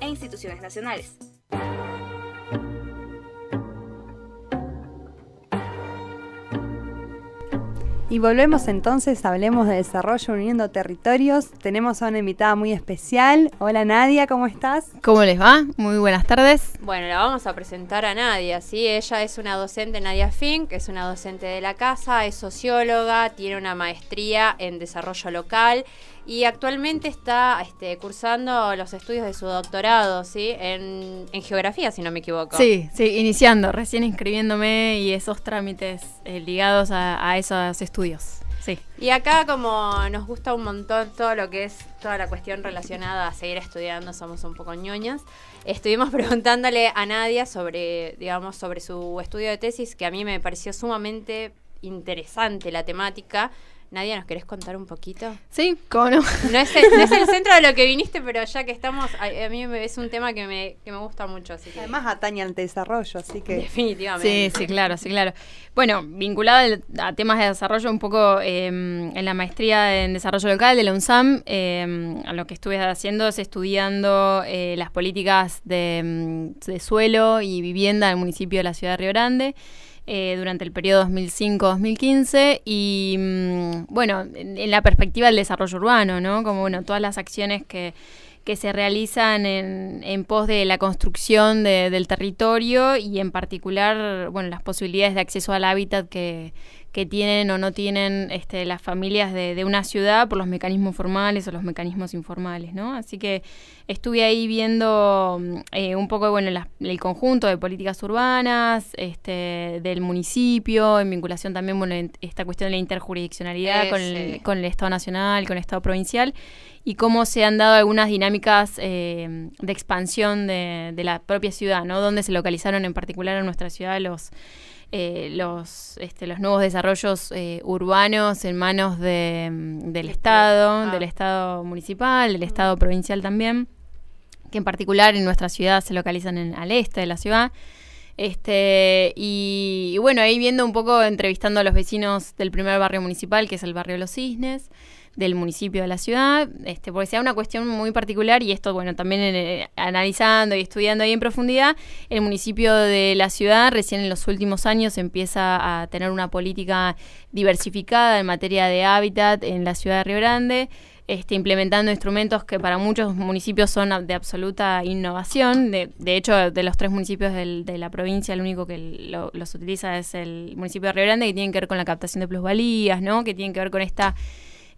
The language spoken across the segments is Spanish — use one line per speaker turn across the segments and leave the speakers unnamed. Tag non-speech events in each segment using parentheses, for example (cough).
e instituciones nacionales. Y volvemos entonces, hablemos de desarrollo uniendo territorios. Tenemos a una invitada muy especial. Hola Nadia, ¿cómo estás? ¿Cómo les va? Muy buenas tardes. Bueno, la vamos a presentar a Nadia, ¿sí? Ella es una docente, Nadia Fink, es una docente de la casa, es socióloga, tiene una maestría en desarrollo local, y actualmente está este, cursando los estudios de su doctorado, ¿sí? En, geografía, si no me equivoco. Sí,
sí, iniciando, recién inscribiéndome y esos trámites eh, ligados a, esos
estudios. Sí. Y acá como nos gusta un montón todo lo que es toda la cuestión relacionada a seguir estudiando, somos un poco ñoñas, estuvimos (laughs) preguntándole a Nadia sobre, digamos, sobre su estudio de tesis, que a mí me pareció sumamente interesante la temática, Nadia, ¿nos querés contar un poquito? Sí, cómo no. No es, el, (laughs) centro de lo que viniste, pero ya que estamos, a, mí me, es un tema que me, que me gusta mucho. Así Además atañe al desarrollo, así que... Definitivamente. Sí, sí, claro,
sí, claro. Bueno, vinculado a temas de desarrollo, un poco em, en la maestría en desarrollo local de la UNSAM, em, lo que estuve haciendo es estudiando eh, las políticas de, em, de suelo y vivienda del municipio de la ciudad de Río Grande. Eh, durante el periodo 2005-2015 y mm, bueno, en, la perspectiva del desarrollo urbano, ¿no? Como bueno, todas las acciones que, que se realizan en, en, pos de la construcción del territorio y en particular, bueno, las posibilidades de acceso al hábitat que, que tienen o no tienen este, las familias de, una ciudad por los mecanismos formales o los mecanismos informales, ¿no? Así que estuve ahí viendo eh, un poco, bueno, el conjunto de políticas urbanas, este, del municipio, en vinculación también, bueno, esta cuestión de la interjurisdiccionalidad con, el, Estado Nacional, con el Estado Provincial, y cómo se han dado algunas dinámicas eh, de expansión de, la propia ciudad, ¿no? Dónde se localizaron en particular en nuestra ciudad los eh, este, los, nuevos desarrollos eh, urbanos en manos mm, del este, Estado, ah. del Estado municipal, del Estado provincial también, que en particular en nuestra ciudad se localizan al este de la ciudad. Este, y bueno, ahí viendo un poco, entrevistando a los vecinos del primer barrio municipal, que es el barrio Los Cisnes del municipio de la ciudad, este, porque sea una cuestión muy particular y esto, bueno, también eh, analizando y estudiando ahí en profundidad, el municipio de la ciudad recién en los últimos años empieza a tener una política diversificada en materia de hábitat en la ciudad de Río Grande. Este, implementando instrumentos que para muchos municipios son de absoluta innovación. De, hecho, de los tres municipios de la provincia, el único que los utiliza es el municipio de Río Grande, que tiene que ver con la captación de plusvalías, ¿no? que tienen que ver con esta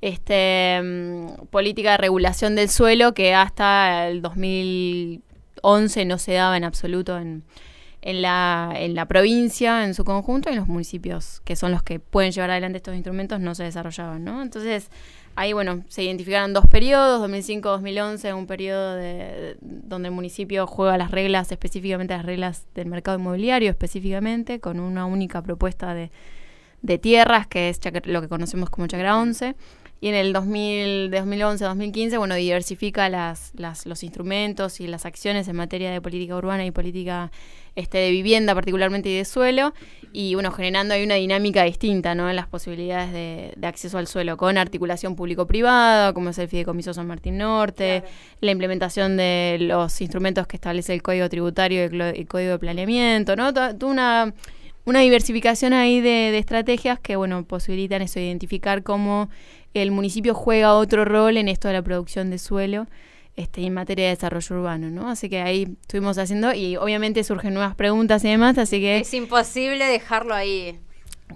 este, mm, política de regulación del suelo que hasta el 2011 no se daba en absoluto en, la, provincia en su conjunto y en los municipios que son los que pueden llevar adelante estos instrumentos no se desarrollaban, ¿no? Entonces... Ahí, bueno, se identificaron dos periodos, 2005-2011, un periodo donde el municipio juega las reglas, específicamente las reglas del mercado inmobiliario, específicamente, con una única propuesta de, de tierras, que es lo que conocemos como Chacra 11. Y en el 2000, 2011, 2015, bueno, diversifica las, los instrumentos y las acciones en materia de política urbana y política este, de vivienda particularmente y de suelo. Y bueno, generando ahí una dinámica distinta ¿no? en las posibilidades de, acceso al suelo con articulación público-privada, como es el Fideicomiso San Martín Norte, la implementación de los instrumentos que establece el Código Tributario y el, Código de Planeamiento, ¿no? una una diversificación ahí de, estrategias que, bueno, posibilitan eso, identificar cómo el municipio juega otro rol en esto de la producción de suelo este, en materia de desarrollo urbano, ¿no? Así que ahí estuvimos haciendo y obviamente surgen nuevas preguntas y demás, así que... Es imposible
dejarlo ahí.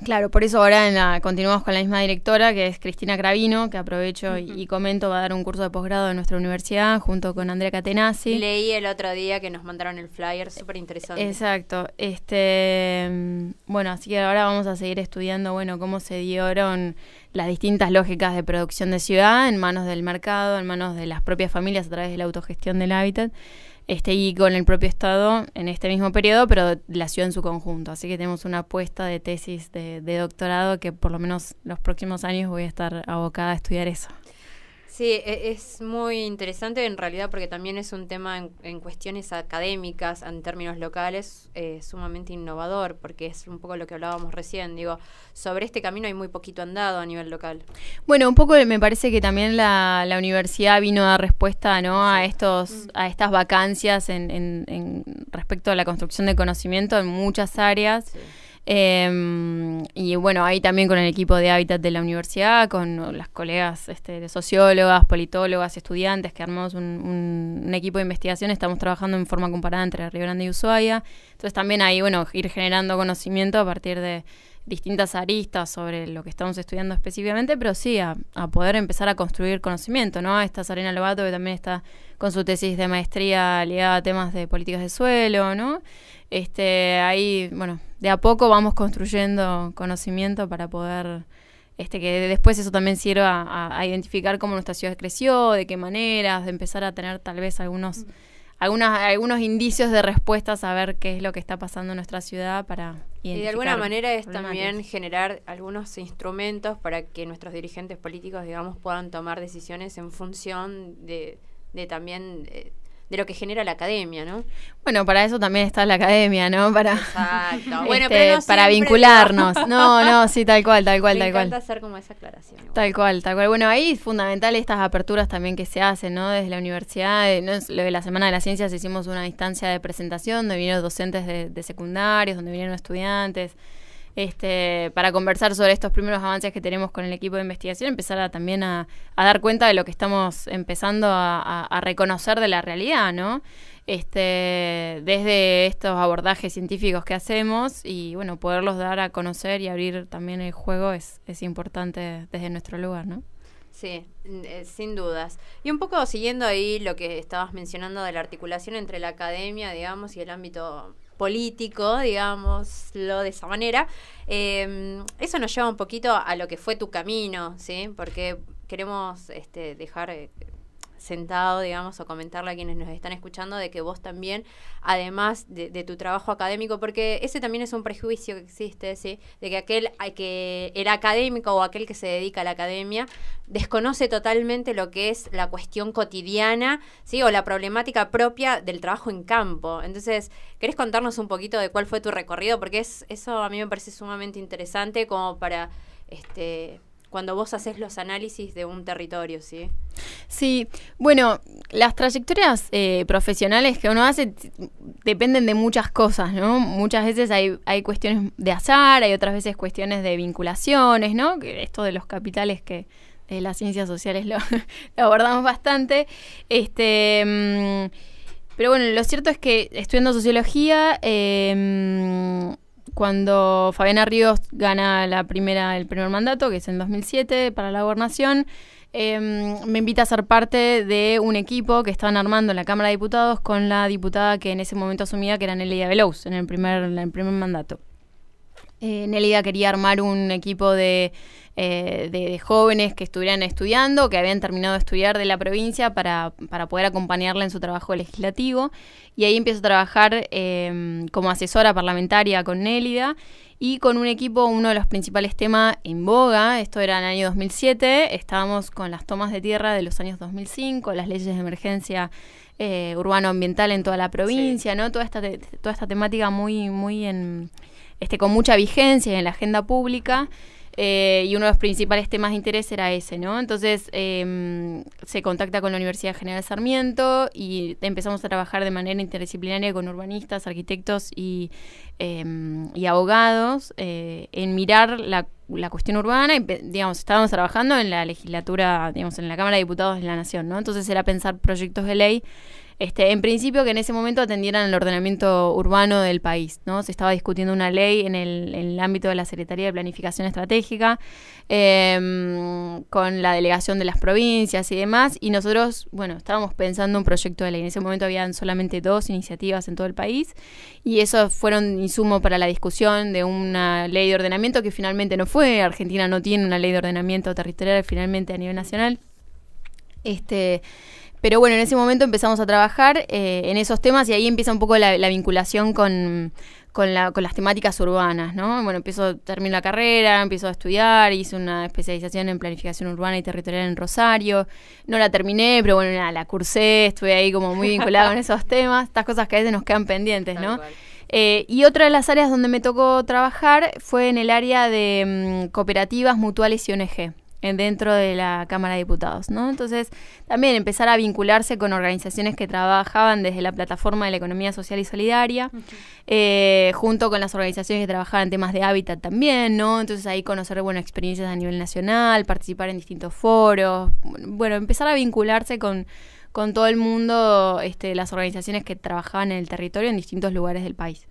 Claro, por eso ahora en la, continuamos con la misma directora, que es Cristina Cravino, que aprovecho y, comento, va a dar un curso de posgrado en nuestra universidad junto con Andrea Catenazzi. Leí
el otro día que nos mandaron el flyer, súper interesante.
Exacto. Este, mm, bueno, así que ahora vamos a seguir estudiando, bueno, cómo se dieron las distintas lógicas de producción de ciudad en manos del mercado, en manos de las propias familias a través de la autogestión del hábitat este, y con el propio Estado en este mismo periodo, pero la ciudad en su conjunto. Así que tenemos una apuesta de tesis de doctorado que por lo menos los próximos años voy a estar abocada a estudiar eso.
Sí, e, es muy interesante en realidad porque también es un tema en, cuestiones académicas, en términos locales, eh, sumamente innovador, porque es un poco lo que hablábamos recién. Digo, sobre este camino hay muy poquito andado a nivel local.
Bueno, un poco me parece que también la, universidad vino a dar respuesta ¿no? a, estos, a estas vacancias en, respecto a la construcción de conocimiento en muchas áreas. Em, y bueno, ahí también con el equipo de hábitat de la universidad, con las colegas este, sociólogas, politólogas, estudiantes que armamos un, equipo de investigación, estamos trabajando en forma comparada entre Río Grande y Ushuaia. Entonces también ahí, bueno, ir generando conocimiento a partir de distintas aristas sobre lo que estamos estudiando específicamente, pero sí a, poder empezar a construir conocimiento, ¿no? Esta Sarina Lobato que también está con su tesis de maestría ligada a temas de políticas de suelo, ¿no? Este, ahí, bueno, de a poco vamos construyendo conocimiento para poder este, que después eso también sirva a, identificar cómo nuestra ciudad creció, de qué maneras, de empezar a tener tal vez algunos, mm. algunos indicios de respuestas a ver qué es lo que está pasando en nuestra ciudad para Y de alguna manera es también
generar algunos instrumentos para que nuestros dirigentes políticos, digamos, puedan tomar decisiones en función de, de también... Eh, de lo que genera la academia, ¿no?
Bueno, para eso también está la academia, ¿no? Para, Exacto. (laughs) Este, para vincularnos. No, no, sí, tal cual, tal cual, tal cual. hacer
como esa aclaración.
Tal cual, tal cual. Bueno, ahí es fundamental estas aperturas también que se hacen, ¿no? Desde la universidad, eh, ¿no? lo de la Semana de las Ciencias hicimos una instancia de presentación donde vinieron docentes de, de secundarios, donde vinieron estudiantes este, para conversar sobre estos primeros avances que tenemos con el equipo de investigación, empezar a, también a, dar cuenta de lo que estamos empezando a, reconocer de la realidad, ¿no? Este, desde estos abordajes científicos que hacemos y bueno, poderlos dar a conocer y abrir también el juego es, importante desde nuestro lugar, ¿no?
Sí, eh, sin dudas. Y un poco siguiendo ahí lo que estabas mencionando de la articulación entre la academia, digamos, y el ámbito político, digámoslo de esa manera. Em, eso nos lleva un poquito a lo que fue tu camino, ¿sí? Porque queremos este, dejar eh, sentado, digamos, o comentarle a quienes nos están escuchando de que vos también, además de, tu trabajo académico, porque ese también es un prejuicio que existe, ¿sí? De que aquel que era académico o aquel que se dedica a la academia desconoce totalmente lo que es la cuestión cotidiana, ¿sí? O la problemática propia del trabajo en campo. Entonces, ¿querés contarnos un poquito de cuál fue tu recorrido? Porque es, eso a mí me parece sumamente interesante como para, este, cuando vos haces los análisis de un territorio, ¿sí?
Sí, bueno, las trayectorias eh, profesionales que uno hace dependen de muchas cosas, ¿no? Muchas veces hay, cuestiones de azar, hay otras veces cuestiones de vinculaciones, ¿no? Esto de los capitales que eh, las ciencias sociales lo, (laughs) abordamos bastante. Este, mm, pero bueno, lo cierto es que estudiando sociología... Em, cuando Fabiana Ríos gana la primera, el primer mandato, que es en 2007, para la gobernación, em, me invita a ser parte de un equipo que estaban armando en la Cámara de Diputados con la diputada que en ese momento asumía, que era Nelia Veloz, en el primer, en el primer mandato. Eh, Nélida quería armar un equipo eh, de, jóvenes que estuvieran estudiando, que habían terminado de estudiar de la provincia para, para poder acompañarla en su trabajo legislativo. Y ahí empiezo a trabajar em, como asesora parlamentaria con Nélida y con un equipo, uno de los principales temas en boga, esto era en el año 2007, estábamos con las tomas de tierra de los años 2005, las leyes de emergencia eh, urbano-ambiental en toda la provincia, ¿no? Toda esta, toda esta temática muy, muy en este, con mucha vigencia en la agenda pública. Eh, y uno de los principales temas de interés era ese, ¿no? Entonces em, se contacta con la Universidad General Sarmiento y empezamos a trabajar de manera interdisciplinaria con urbanistas, arquitectos y, em, y abogados eh, en mirar la, la cuestión urbana. Y, digamos, estábamos trabajando en la legislatura, digamos, en la Cámara de Diputados de la Nación, ¿no? Entonces era pensar proyectos de ley este, en principio que en ese momento atendieran el ordenamiento urbano del país, ¿no? Se estaba discutiendo una ley en el, ámbito de la Secretaría de Planificación Estratégica, em, con la delegación de las provincias y demás, y nosotros, bueno, estábamos pensando un proyecto de ley. En ese momento habían solamente dos iniciativas en todo el país, y eso fueron insumo para la discusión de una ley de ordenamiento que finalmente no fue. Argentina no tiene una ley de ordenamiento territorial finalmente a nivel nacional. Este, pero bueno, en ese momento empezamos a trabajar eh, en esos temas y ahí empieza un poco la, vinculación con, las temáticas urbanas, ¿no? Bueno, empiezo, termino la carrera, empiezo a estudiar, hice una especialización en planificación urbana y territorial en Rosario. No la terminé, pero bueno, la cursé, estuve ahí como muy vinculada con (laughs) esos temas, estas cosas que a veces nos quedan pendientes, ¿no? Eh, y otra de las áreas donde me tocó trabajar fue en el área de mm, cooperativas mutuales y ONG dentro de la Cámara de Diputados. ¿no? Entonces, también empezar a vincularse con organizaciones que trabajaban desde la plataforma de la economía social y solidaria, eh, junto con las organizaciones que trabajaban en temas de hábitat también, ¿no? Entonces ahí conocer bueno, experiencias a nivel nacional, participar en distintos foros, bueno, empezar a vincularse con, con todo el mundo, este, las organizaciones que trabajaban en el territorio en distintos lugares del país.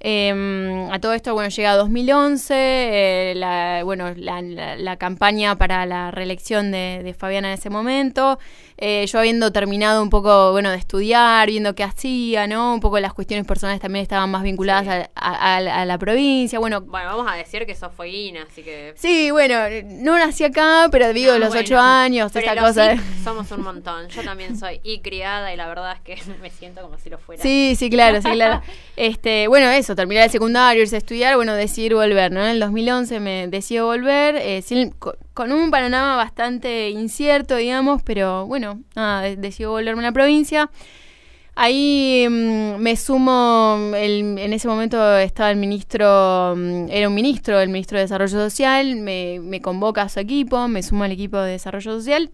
Em, a todo esto, bueno, llega 2011, eh, la, bueno, la, campaña para la reelección de, Fabiana en ese momento, eh, yo habiendo terminado un poco, bueno, de estudiar, viendo qué hacía, ¿no? Un poco las cuestiones personales también estaban más vinculadas a, la provincia,
bueno. Bueno, vamos a decir que sos fueguina, así que... Sí, bueno,
no nací acá, pero vivo a ah, los ocho años, esta cosa.
(laughs) somos un montón, yo también soy y criada y la verdad es que (laughs) me siento como si lo fuera. Sí, sí, claro, sí, claro.
(laughs) este, bueno, eso terminar el secundario, irse a estudiar, bueno, decidir volver, ¿no? En el 2011 me decido volver, eh, con un panorama bastante incierto, digamos, pero bueno, nada, decido volverme a la provincia. Ahí mm, me sumo, en ese momento estaba el ministro, mm, era un ministro, el ministro de Desarrollo Social, me, convoca a su equipo, me sumo al equipo de Desarrollo Social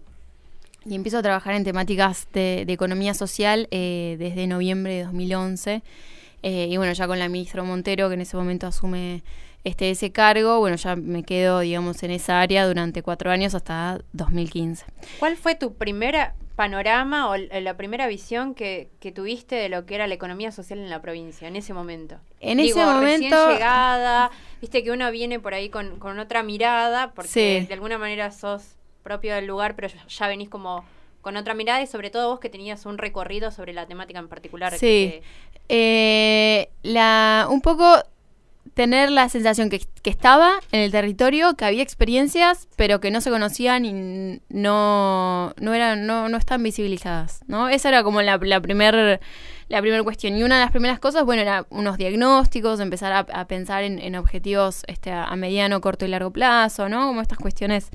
y empiezo a trabajar en temáticas de, economía social eh, desde noviembre de 2011. Eh, y bueno, ya con la ministra Montero, que en ese momento asume este, ese cargo, bueno, ya me quedo, digamos, en esa área durante cuatro años hasta 2015.
¿Cuál fue tu primer panorama o la primera visión que, tuviste de lo que era la economía social en la provincia en ese momento? En ese momento. llegada, viste que uno viene por ahí con, con otra mirada, porque de alguna manera sos propio del lugar, pero ya venís como con otra mirada y sobre todo vos que tenías un recorrido sobre la temática en particular. Sí,
eh, la, un poco tener la sensación que, estaba en el territorio, que había experiencias, pero que no se conocían y no, eran, no, no están visibilizadas, ¿no? Esa era como la, primera la primer cuestión. Y una de las primeras cosas, bueno, era unos diagnósticos, empezar a, pensar en, objetivos este, a mediano, corto y largo plazo, ¿no? Como estas cuestiones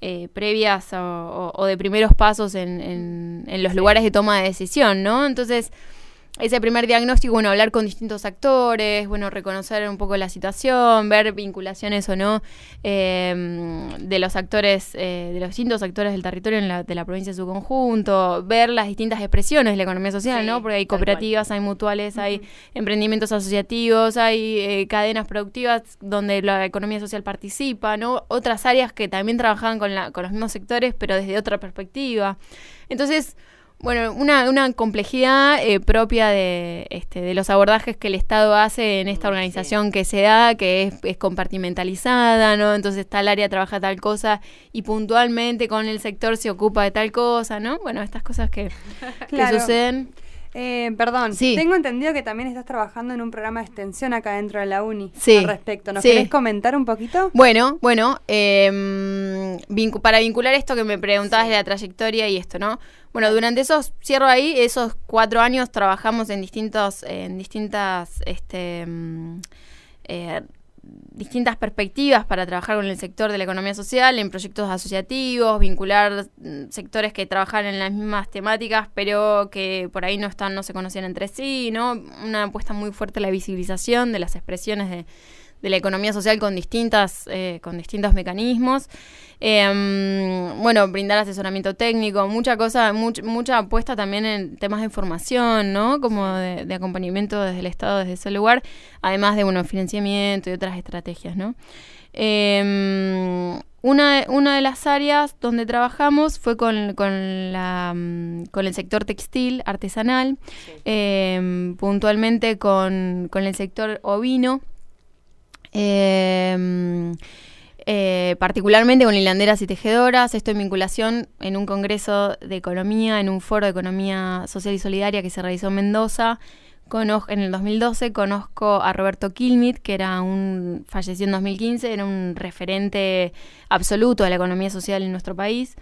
eh, previas o, de primeros pasos en, en, en los lugares de toma de decisión, ¿no? Entonces ese primer diagnóstico, bueno, hablar con distintos actores, bueno, reconocer un poco la situación, ver vinculaciones o no em, de los actores, eh, de los distintos actores del territorio en de la provincia en su conjunto, ver las distintas expresiones de la economía social, ¿no? Porque hay cooperativas, hay mutuales, hay emprendimientos asociativos, hay eh, cadenas productivas donde la economía social participa, ¿no? Otras áreas que también trabajaban con, con los mismos sectores, pero desde otra perspectiva. Entonces, bueno, una, complejidad eh, propia este, de, los abordajes que el Estado hace en esta mm, organización que se da, que es, compartimentalizada, ¿no? Entonces tal área trabaja tal cosa y puntualmente con
el sector se ocupa de tal cosa, ¿no? Bueno, estas cosas que,
suceden.
Eh, perdón, tengo entendido que también estás trabajando en un programa de extensión acá dentro de la uni sí. al respecto. ¿Nos querés
comentar un poquito? Bueno, bueno, em, para vincular esto que me preguntabas de la trayectoria y esto, ¿no? Bueno, durante esos, cierro ahí, esos cuatro años trabajamos en distintos, en distintas, este... Em, eh, distintas perspectivas para trabajar con el sector de la economía social, en proyectos asociativos, vincular mm, sectores que trabajan en las mismas temáticas, pero que por ahí no están, no se conocían entre sí, ¿no? Una apuesta muy fuerte a la visibilización de las expresiones de, de la economía social con, distintas, eh, con distintos mecanismos. Em, bueno, brindar asesoramiento técnico, mucha cosa, mucha apuesta también en temas de formación, ¿no? Como de, acompañamiento desde el Estado, desde ese lugar, además de, bueno, financiamiento y otras estrategias, ¿no? Em, una, de, una de las áreas donde trabajamos fue con, la, mm, con el sector textil artesanal, em, puntualmente con, con el sector ovino, Em, eh, particularmente con hilanderas y tejedoras. Estoy en vinculación en un congreso de economía, en un foro de economía social y solidaria que se realizó en Mendoza. en el 2012 conozco a Roberto Kilmit, que era un falleció en 2015, era un referente absoluto de la economía social en nuestro país.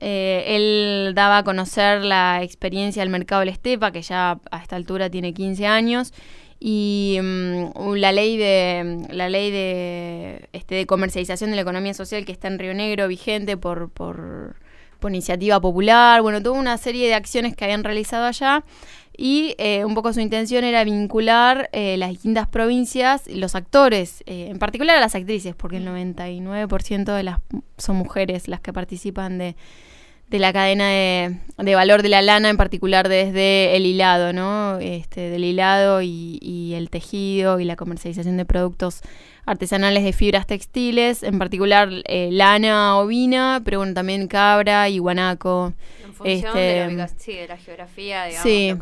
Eh, él daba a conocer la experiencia del mercado de estepa, que ya a esta altura tiene 15 años, y mm, la ley de la ley de, este, de comercialización de la economía social que está en Río Negro vigente por, por, por iniciativa popular, bueno, toda una serie de acciones que habían realizado allá y eh, un poco su intención era vincular eh, las distintas provincias, los actores, eh, en particular a las actrices, porque el 99% de las son mujeres las que participan de, de la cadena de, valor de la lana, en particular desde el hilado, ¿no? Este, del hilado y, y el tejido y la comercialización de productos artesanales de fibras textiles, en particular eh, lana ovina, pero bueno, también cabra y guanaco. En función de, la, este, mm,
sí, de, la, geografía, digamos, sí,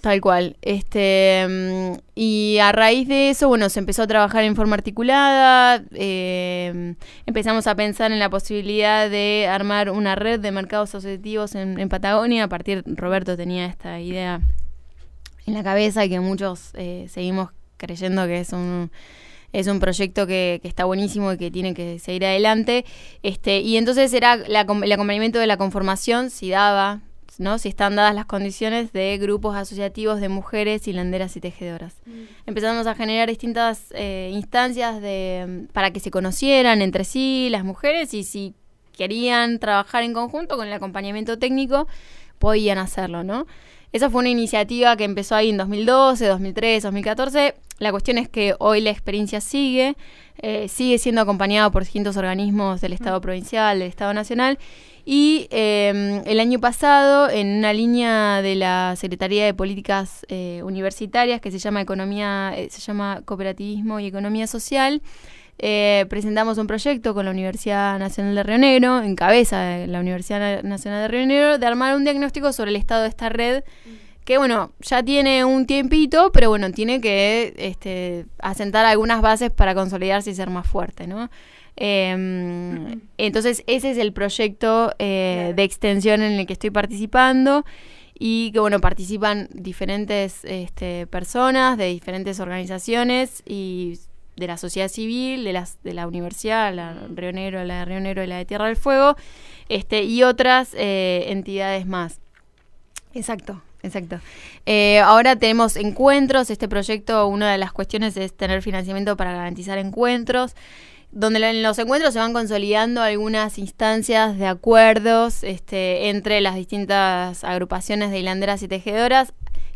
Tal
cual. Este, mm, y a raíz de eso, bueno, se empezó a trabajar en forma articulada, em, empezamos a pensar en la posibilidad de armar una red de mercados asociativos en, en Patagonia, a partir, Roberto tenía esta idea en la cabeza que muchos eh, seguimos creyendo que es un es un proyecto que, está buenísimo y que tiene que seguir adelante. Este, y entonces era el acompañamiento de la conformación, si daba, ¿no? si están dadas las condiciones de grupos asociativos de mujeres hilanderas y tejedoras. Mm. Empezamos a generar distintas eh, instancias de, para que se conocieran entre sí las mujeres y si querían trabajar en conjunto con el acompañamiento técnico, podían hacerlo, ¿no? Esa fue una iniciativa que empezó ahí en 2012, 2013, 2014. La cuestión es que hoy la experiencia sigue, eh, sigue siendo acompañada por distintos organismos del Estado mm. provincial, del Estado nacional. Y em, el año pasado, en una línea de la Secretaría de Políticas eh, Universitarias que se llama Economía, eh, se llama Cooperativismo y Economía Social, eh, presentamos un proyecto con la Universidad Nacional de Río Negro, en cabeza de la Universidad Nacional de Río Negro, de armar un diagnóstico sobre el estado de esta red, que bueno, ya tiene un tiempito, pero bueno, tiene que este, asentar algunas bases para consolidarse y ser más fuerte, em, entonces ese es el proyecto eh, de extensión en el que estoy participando y que bueno, participan diferentes este, personas de diferentes organizaciones y de la sociedad civil, de, las, de la universidad, la mm. Río Negro, la de Río Negro y la de Tierra del Fuego, este, y otras eh, entidades más. Exacto, exacto. Eh, ahora tenemos encuentros, este proyecto, una de las cuestiones es tener financiamiento para garantizar encuentros donde en los encuentros se van consolidando algunas instancias de acuerdos este, entre las distintas agrupaciones de hilanderas y tejedoras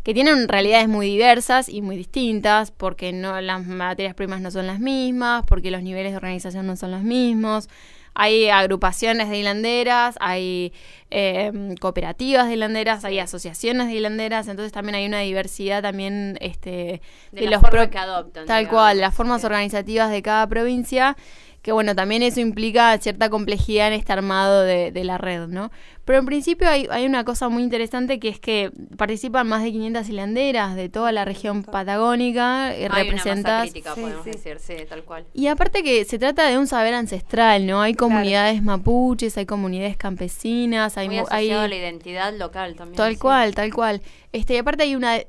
que tienen realidades muy diversas y muy distintas, porque no, las materias primas no son las mismas, porque los niveles de organización no son los mismos. Hay agrupaciones de hilanderas, hay Em, cooperativas de hilanderas, hay asociaciones de hilanderas, entonces también hay una diversidad también este, de, los que adoptan. Tal cual, las formas organizativas de cada provincia que bueno, también eso implica cierta complejidad en este armado de, la red, ¿no? Pero en principio hay, una cosa muy interesante que es que participan más de 500 hilanderas de toda la región patagónica eh, y representas... tal cual. Y aparte que se trata de un saber ancestral, ¿no? Hay comunidades mapuches, hay comunidades campesinas, hay muy la
identidad local también. Tal
cual, tal cual. Este, y aparte hay una,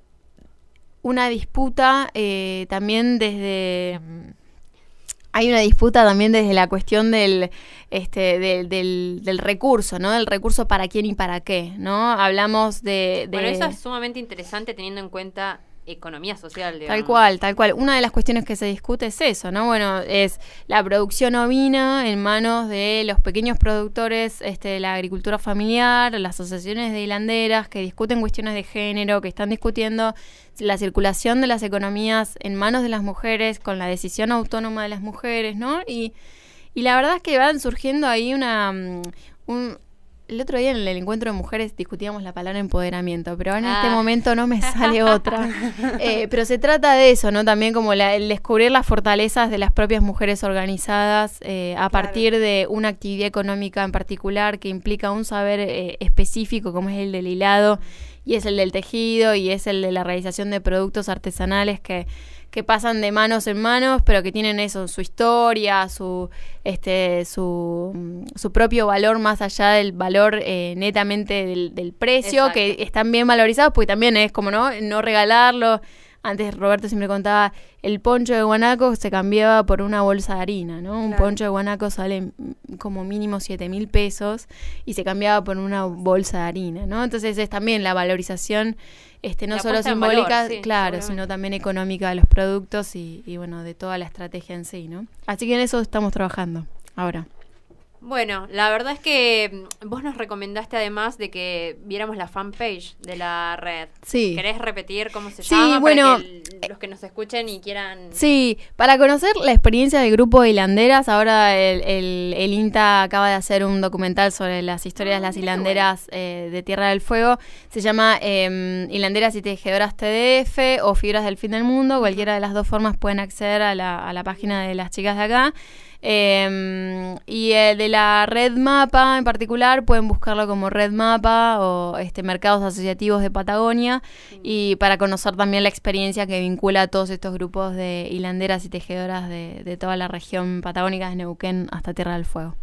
una disputa eh, también desde... Hay una disputa también desde la cuestión del, este, del, del, recurso, ¿no? Del recurso para quién y para qué, ¿no? Hablamos de... de... Bueno, eso es
sumamente interesante teniendo en cuenta economía social. Digamos. Tal cual, tal cual.
Una de las cuestiones que se discute es eso, ¿no? Bueno, es la producción ovina en manos de los pequeños productores este, de la agricultura familiar, las asociaciones de hilanderas que discuten cuestiones de género, que están discutiendo la circulación de las economías en manos de las mujeres, con la decisión autónoma de las mujeres, ¿no? Y, y la verdad es que van surgiendo ahí una... Mm, un, el otro día en el encuentro de mujeres discutíamos la palabra empoderamiento, pero en este ah. momento no me (laughs) sale otra. Eh, pero se trata de eso, ¿no? También como la, el descubrir las fortalezas de las propias mujeres organizadas eh, a partir de una actividad económica en particular que implica un saber eh, específico como es el del hilado y es el del tejido y es el de la realización de productos artesanales que que pasan de manos en manos, pero que tienen eso, su historia, su, este, su, mm, su propio valor más allá del valor eh, netamente del, precio, que están bien valorizados, porque también es como no, no regalarlo. Antes Roberto siempre contaba, el poncho de guanaco se cambiaba por una bolsa de harina, ¿no? Un poncho de guanaco sale como mínimo 7 mil pesos y se cambiaba por una bolsa de harina, ¿no? Entonces es también la valorización, este, no solo simbólica, claro, sino también económica de los productos y, y bueno, de toda la estrategia en sí, ¿no? Así que en eso estamos trabajando ahora.
Bueno, la verdad es que mm, vos nos recomendaste además de que viéramos la fanpage de la red. Sí. ¿Querés repetir cómo se llama? Bueno, para que eh, los que nos escuchen y quieran.
Sí, para conocer la experiencia del grupo de hilanderas, ahora el, el, INTA acaba de hacer un documental sobre las historias de las ah, hilanderas eh, de Tierra del Fuego. Se llama em, Hilanderas y Tejedoras TDF o Fibras del Fin del Mundo. Cualquiera de las dos formas pueden acceder a la, a la página de las chicas de acá. Em, y el eh, de la Red Mapa en particular, pueden buscarlo como Red Mapa o este, Mercados Asociativos de Patagonia y para conocer también la experiencia que vincula a todos estos grupos de hilanderas y tejedoras de, toda la región patagónica, de Neuquén hasta Tierra del Fuego.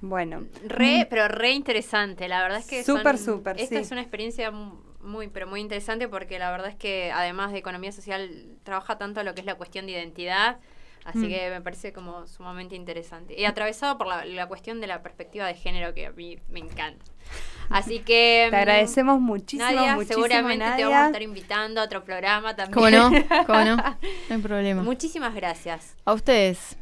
Bueno, re, mm. pero re interesante, la verdad es que... Súper, súper. Esta es una experiencia muy, pero muy interesante porque la verdad es que además de economía social trabaja tanto lo que es la cuestión de identidad, Así mm. que me parece como sumamente interesante. Y atravesado por la, cuestión de la perspectiva de género que a mí me encanta. Así (laughs) que... Te mm, agradecemos muchísimo, seguramente te vamos a estar invitando a otro programa también. ¿Cómo no? ¿Cómo no? (laughs) No hay problema. Muchísimas gracias. A ustedes.